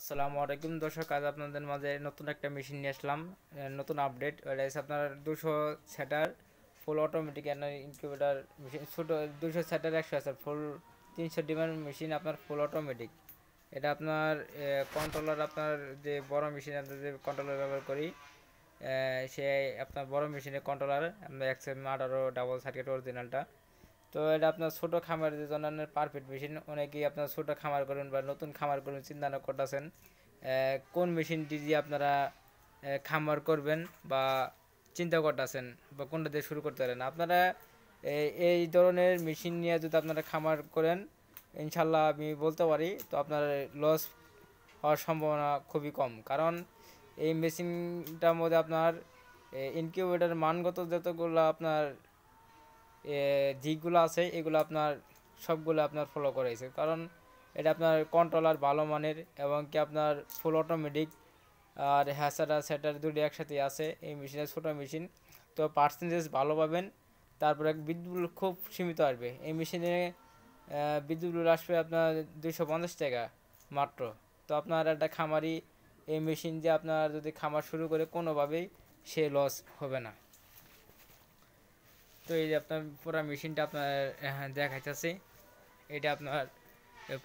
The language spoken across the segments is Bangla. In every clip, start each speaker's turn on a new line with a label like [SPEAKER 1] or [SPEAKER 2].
[SPEAKER 1] আসসালামু আলাইকুম দর্শক আজ আপনাদের মাঝে নতুন একটা মেশিন নিয়ে আসলাম নতুন আপডেট ওটা হচ্ছে আপনার দুশো সেটার ফুল অটোমেটিক ইনকিউবেটার মেশিন ছোটো দুশো সেটার একশো আছে ফুল তিনশো ডিমের মেশিন আপনার ফুল অটোমেটিক এটা আপনার কন্ট্রোলার আপনার যে বড় মেশিন আমরা যে কন্ট্রোলার ব্যবহার করি সে আপনার বড় মেশিনের কন্ট্রোলার আমরা এক্স এম আঠারো ডাবল সার্কিট অরিজিনালটা তো এটা আপনার ছোটো খামারের জন্য পারফেক্ট মেশিন অনেকেই আপনার ছোটো খামার করেন বা নতুন খামার করবেন চিন্তা না করতেছেন কোন মেশিনটি দিয়ে আপনারা খামার করবেন বা চিন্তা করতেছেন বা কোনটা দিয়ে শুরু করতে পারেন আপনারা এই ধরনের মেশিন নিয়ে যদি আপনারা খামার করেন ইনশাল্লাহ আমি বলতে পারি তো আপনার লস হওয়ার সম্ভাবনা খুবই কম কারণ এই মেশিনটার মধ্যে আপনার ইনকিউবেটার মানগত যতগুলো আপনার দিকগুলো আছে এগুলো আপনার সবগুলো আপনার ফলো করেছে কারণ এটা আপনার কন্ট্রোলার ভালো মানের এবং কি আপনার ফুল অটোমেটিক আর হ্যাসাটা সেটার দুটি একসাথে আছে এই মেশিনের ছোটো মেশিন তো পার্সেন্টেজ ভালো পাবেন তারপরে বিদ্যুৎ খুব সীমিত আসবে এই মেশিনে বিদ্যুৎ বিল আসবে আপনার দুশো পঞ্চাশ টাকা মাত্র তো আপনার একটা খামারি এই মেশিন যে আপনার যদি খামার শুরু করে কোনোভাবেই সে লস হবে না তো এই যে আপনার পুরো মেশিনটা আপনার হ্যাঁ, দেখাইতেছে এটা আপনার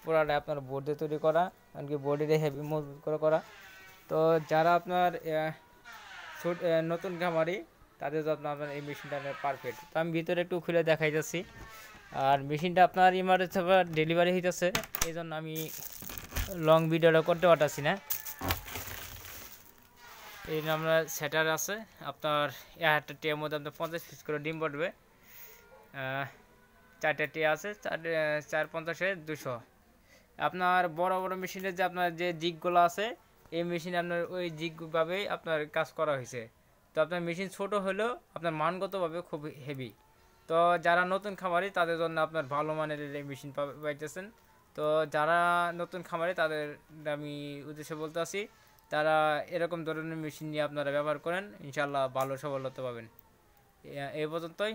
[SPEAKER 1] পুরাটা আপনার বোর্ডে তৈরি করা এমনকি বোর্ডে হেভি মজবুত করে করা তো যারা আপনার নতুন খামারি তাদের জন্য আপনার এই মেশিনটা পারফেক্ট তো আমি ভিতরে একটু খুলে দেখাই যাচ্ছি আর মেশিনটা আপনার ইমার্জেন্সি ডেলিভারি হইতেছে এই জন্য আমি লং ভিডিওটা করতে পারতাছি না এই আমরা সেটার আছে আপনার এক হাজারটা টিয়ার মধ্যে আপনার পঞ্চাশ পিস করে ডিম পড়বে চারটে টিয়া আছে চার চার পঞ্চাশে দুশো আপনার বড় বড় মেশিনের যে আপনার যে দিকগুলো আছে এই মেশিনে আপনার ওই জিগভাবেই আপনার কাজ করা হয়েছে তো আপনার মেশিন ছোট হলেও আপনার মানগতভাবে খুব হেভি তো যারা নতুন খামারি তাদের জন্য আপনার ভালো মানের এই মেশিন পাইতেছেন তো যারা নতুন খামারি তাদের আমি উদ্দেশ্যে বলতে আসি তারা এরকম ধরনের মেশিন নিয়ে আপনারা ব্যবহার করেন ইনশাল্লাহ ভালো সফলতা পাবেন এই পর্যন্তই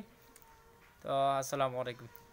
[SPEAKER 1] তো আসসালামু আলাইকুম